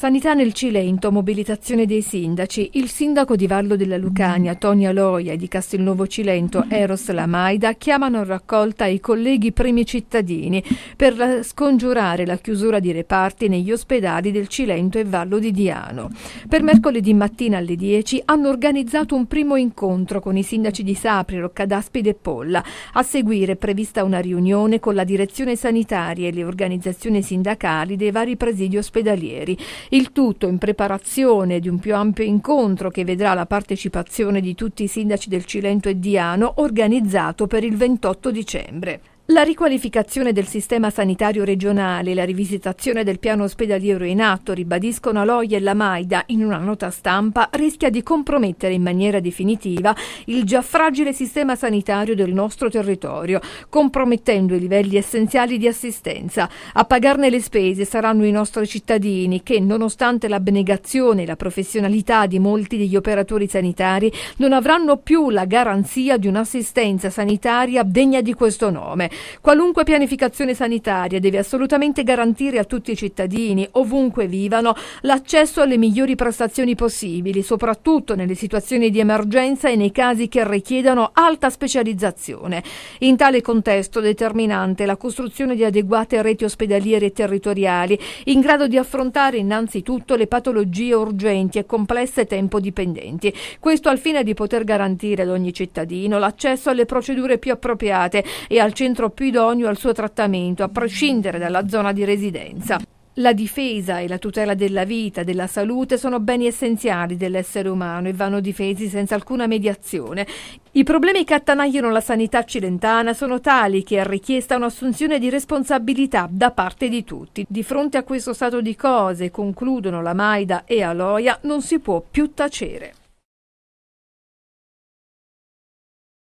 Sanità nel Cilento, mobilitazione dei sindaci. Il sindaco di Vallo della Lucania, Tonia Loia, e di Castelnuovo Cilento, Eros Lamaida, chiamano a raccolta i colleghi primi cittadini per scongiurare la chiusura di reparti negli ospedali del Cilento e Vallo di Diano. Per mercoledì mattina alle 10 hanno organizzato un primo incontro con i sindaci di Sapri, Roccadaspide e Polla. A seguire è prevista una riunione con la direzione sanitaria e le organizzazioni sindacali dei vari presidi ospedalieri. Il tutto in preparazione di un più ampio incontro che vedrà la partecipazione di tutti i sindaci del Cilento e Diano organizzato per il 28 dicembre. La riqualificazione del sistema sanitario regionale e la rivisitazione del piano ospedaliero in atto, ribadiscono Aloia e la Maida in una nota stampa, rischia di compromettere in maniera definitiva il già fragile sistema sanitario del nostro territorio, compromettendo i livelli essenziali di assistenza. A pagarne le spese saranno i nostri cittadini che, nonostante l'abnegazione e la professionalità di molti degli operatori sanitari, non avranno più la garanzia di un'assistenza sanitaria degna di questo nome. Qualunque pianificazione sanitaria deve assolutamente garantire a tutti i cittadini, ovunque vivano, l'accesso alle migliori prestazioni possibili, soprattutto nelle situazioni di emergenza e nei casi che richiedano alta specializzazione. In tale contesto determinante la costruzione di adeguate reti ospedaliere e territoriali, in grado di affrontare innanzitutto le patologie urgenti e complesse tempo dipendenti. Questo al fine di poter garantire ad ogni cittadino l'accesso alle procedure più appropriate e al centro più idoneo al suo trattamento, a prescindere dalla zona di residenza. La difesa e la tutela della vita, della salute sono beni essenziali dell'essere umano e vanno difesi senza alcuna mediazione. I problemi che attanagliano la sanità cilentana sono tali che è richiesta un'assunzione di responsabilità da parte di tutti. Di fronte a questo stato di cose, concludono la Maida e Aloia, non si può più tacere.